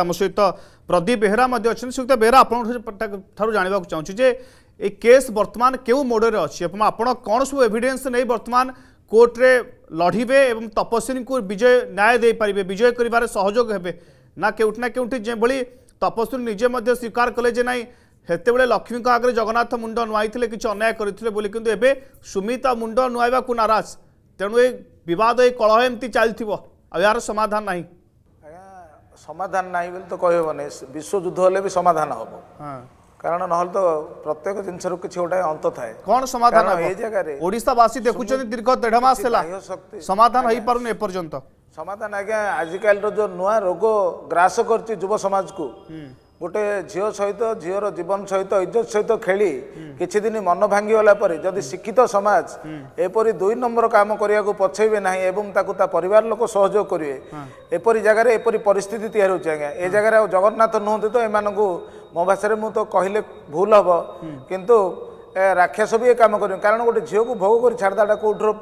आम सहित प्रदीप बेहरा अच्छा बेहरा आप जानवा चाहूँ जे ये केस बर्तमान क्यों मोडे अच्छी आप कौन सब एविडेन्स नहीं बर्तमान कोर्टे लड़े और तपस्वी को विजय न्याय दे पारे विजय कर सहयोग हे ना के केउठी जो तपस्विनी निजे स्वीकार कले ना सेतबले लक्ष्मी आगे जगन्नाथ मुंड नुआई किसी अन्याय करते सुमिता मुंड को नाराज तेणु ये बद कलह एमती चलती यार समाधान नहीं সমাধান নাই বলে তো କହି ହେବନି মানে, বিশ্বযুদ্ধ হলে বি সমাধান হব হ্যাঁ। কারণ নহলে তো প্রত্যেক জিনিসর কিছু গোটে অন্ত থাকে কোন সমাধান হবে এই জায়গায় ওড়িশাবাসী দেখুছেন দীর্ঘ দেড় মাস হেলা সমাধান হই পারুন এ পর্যন্ত সমাধান আজ্ঞা আজিকালির যে নূয়া রোগ গ্রাস করছে যুব সমাজকু ଗୋଟେ ଝିଅ ସହିତ ଝିଅର ଜୀବନ ସହିତ ଇଜ୍ଜତ ସହିତ ଖେଳି କିଛି ଦିନ ମନ ଭାଙ୍ଗିଗଲା ପରେ ଯଦି ଶିକ୍ଷିତ ସମାଜ ଏପରି ଦୁଇ ନମ୍ବର କାମ କରିବାକୁ ପଛେଇବେ ନାହିଁ ଏବଂ ତାକୁ ତା ପରିବାର ଲୋକ ସହଯୋଗ କରିବେ ଏପରି ଜାଗାରେ ଏପରି ପରିସ୍ଥିତି ତିଆରି ହେଉଛି ଆଜ୍ଞା ଏ ଜାଗାରେ ଆଉ ଜଗନ୍ନାଥ ନୁହନ୍ତି ତ ଏମାନଙ୍କୁ ମୋ ଭାଷାରେ ମୁଁ ତ କହିଲେ ଭୁଲ ହେବ କିନ୍ତୁ ରାକ୍ଷସ ବି ଏ କାମ କରିବେ କାରଣ ଗୋଟେ ଝିଅକୁ ଭୋଗ କରି ଛାଡ଼ିଦେବାଟା କେଉଁଠାରୁ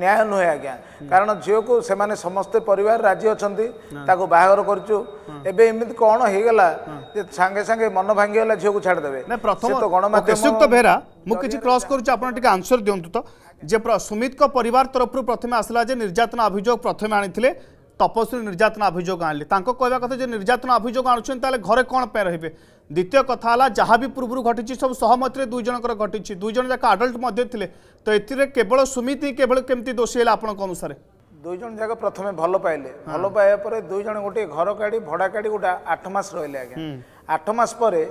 ନ୍ୟାୟ ନୁହେଁ ଆଜ୍ଞା କାରଣ ଝିଅକୁ ସେମାନେ ସମସ୍ତେ ପରିବାର ରାଜି ଅଛନ୍ତି ତାକୁ ବାହାଘର କରିଛୁ ଏବେ ଏମିତି କ'ଣ ହେଇଗଲା ଯେ ସାଙ୍ଗେ ସାଙ୍ଗେ ମନ ଭାଙ୍ଗିଗଲା ଝିଅକୁ ଛାଡ଼ିଦେବେ ବେହେରା ମୁଁ କିଛି କ୍ରସ୍ କରୁଛି ଆପଣ ଟିକେ ଆନ୍ସର୍ ଦିଅନ୍ତୁ ତ ଯେ ସୁମିତଙ୍କ ପରିବାର ତରଫରୁ ପ୍ରଥମେ ଆସିଲା ଯେ ନିର୍ଯାତନା ଅଭିଯୋଗ ପ୍ରଥମେ ଆଣିଥିଲେ তপস্বী নির্যাতনা অভিযোগ আনলি তাঁর কহা কথা যে নির্যাতনা অভিযোগ আনুছেন তাহলে ঘরে কোণ পাই রহবে দ্বিতীয় কথা হল যা বি পূর্ব ঘটি সব সহমতরে দুই জনকর ঘটিছে দুই জন যাক আডল্ট মধ্যে লে তো এতে কেবল সুমিতি কেবল কেমতি দোষী হলে আপনার অনুসারে দুই জন যাক প্রথমে ভালো পাইলে ভালো পাইয়া পরে দুই জন গোটে ঘর কাড়ি ভড়া কাড়ি গোটা আট মাস রহলে আজ্ঞা আট মাস পরে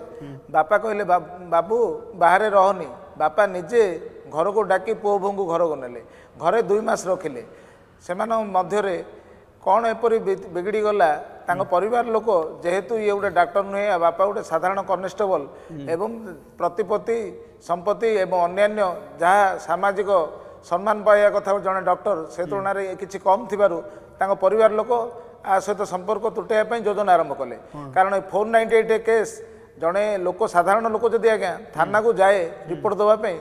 বাপা কহিলে বাবু বাহারে রহনি বাপা নিজে ঘরক ডাকি পুଅ ବୋହୂଙ୍କୁ ଘରକୁ ନେଲେ ଘରେ ଦୁଇ ମାସ ରଖିଲେ ସେମାନଙ୍କ ମଧ୍ୟରେ କ'ଣ ଏପରି ବିଗିଡ଼ି ଗଲା ତାଙ୍କ ପରିବାର ଲୋକ ଯେହେତୁ ଇଏ ଗୋଟେ ଡାକ୍ତର ନୁହେଁ ଆଉ ବାପା ଗୋଟେ ସାଧାରଣ କନେଷ୍ଟେବଲ ଏବଂ ପ୍ରତିପତି ସମ୍ପତ୍ତି ଏବଂ ଅନ୍ୟାନ୍ୟ ଯାହା ସାମାଜିକ ସମ୍ମାନ ପାଇବା କଥା ଜଣେ ଡକ୍ଟର ସେ ତୁଳନାରେ କିଛି କମ୍ ଥିବାରୁ ତାଙ୍କ ପରିବାର ଲୋକ ଆ ସହିତ ସମ୍ପର୍କ ତୁଟାଇବା ପାଇଁ ଯୋଜନା ଆରମ୍ଭ କଲେ କାରଣ A four ninety eight case ଜଣେ ଲୋକ ସାଧାରଣ ଲୋକ ଯଦି ଆଜ୍ଞା ଥାନାକୁ ଯାଏ ରିପୋର୍ଟ ଦେବା ପାଇଁ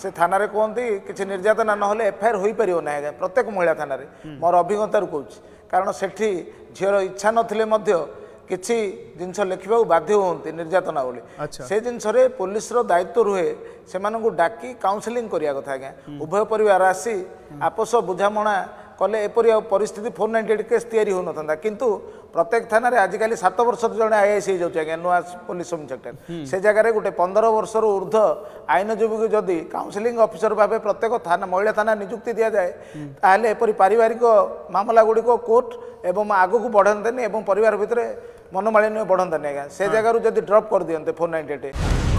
ସେ ଥାନାରେ କୁହନ୍ତି କିଛି ନିର୍ଯାତନା ନହେଲେ ଏଫ୍ଆଇଆର୍ ହୋଇପାରିବ ନାହିଁ ଆଜ୍ଞା ପ୍ରତ୍ୟେକ ମହିଳା ଥାନାରେ ମୋର ଅଭିଜ୍ଞତାରୁ କହୁଛି କାରଣ ସେଠି ଝିଅର ଇଚ୍ଛା ନଥିଲେ ମଧ୍ୟ କିଛି ଜିନିଷ ଲେଖିବାକୁ ବାଧ୍ୟ ହୁଅନ୍ତି ନିର୍ଯାତନା ବୋଲି ସେ ଜିନିଷରେ ପୋଲିସର ଦାୟିତ୍ୱ ରୁହେ ସେମାନଙ୍କୁ ଡାକି କାଉନ୍ସେଲିଂ କରିବା କଥା ଆଜ୍ଞା ଉଭୟ ପରିବାର ଆସି ଆପୋଷ ବୁଝାମଣା କଲେ ଏପରି ଆଉ ପରିସ୍ଥିତି ଫୋର୍ ନାଇଣ୍ଟି ଏଇଟ୍ କେସ୍ ତିଆରି ହେଉନଥାନ୍ତା କିନ୍ତୁ ପ୍ରତ୍ୟେକ ଥାନାରେ ଆଜିକାଲି ସାତ ବର୍ଷର ଜଣେ ଆଇ ଏ ଏସ୍ ହେଇଯାଉଛି ଆଜ୍ଞା ନୂଆ ପୋଲିସ ଇନ୍ସପେକ୍ଟର ସେ ଜାଗାରେ ଗୋଟେ ପନ୍ଦର ବର୍ଷରୁ ଉର୍ଦ୍ଧ ଆଇନଜୀବୀକୁ ଯଦି କାଉନ୍ସିଲିଂ ଅଫିସର ଭାବେ ପ୍ରତ୍ୟେକ ଥାନା ମହିଳା ଥାନା ନିଯୁକ୍ତି ଦିଆଯାଏ ତାହେଲେ ଏପରି ପାରିବାରିକ ମାମଲାଗୁଡ଼ିକ କୋର୍ଟ ଏବଂ ଆଗକୁ ବଢ଼ନ୍ତେନି ଏବଂ ପରିବାର ଭିତରେ ମନମାଳିନ୍ୟ ବଢ଼ନ୍ତାନି ଆଜ୍ଞା ସେ ଜାଗାରୁ ଯଦି ଡ୍ରପ୍ କରିଦିଅନ୍ତେ ଫୋର୍ ନାଇଣ୍ଟି ଏଇଟ୍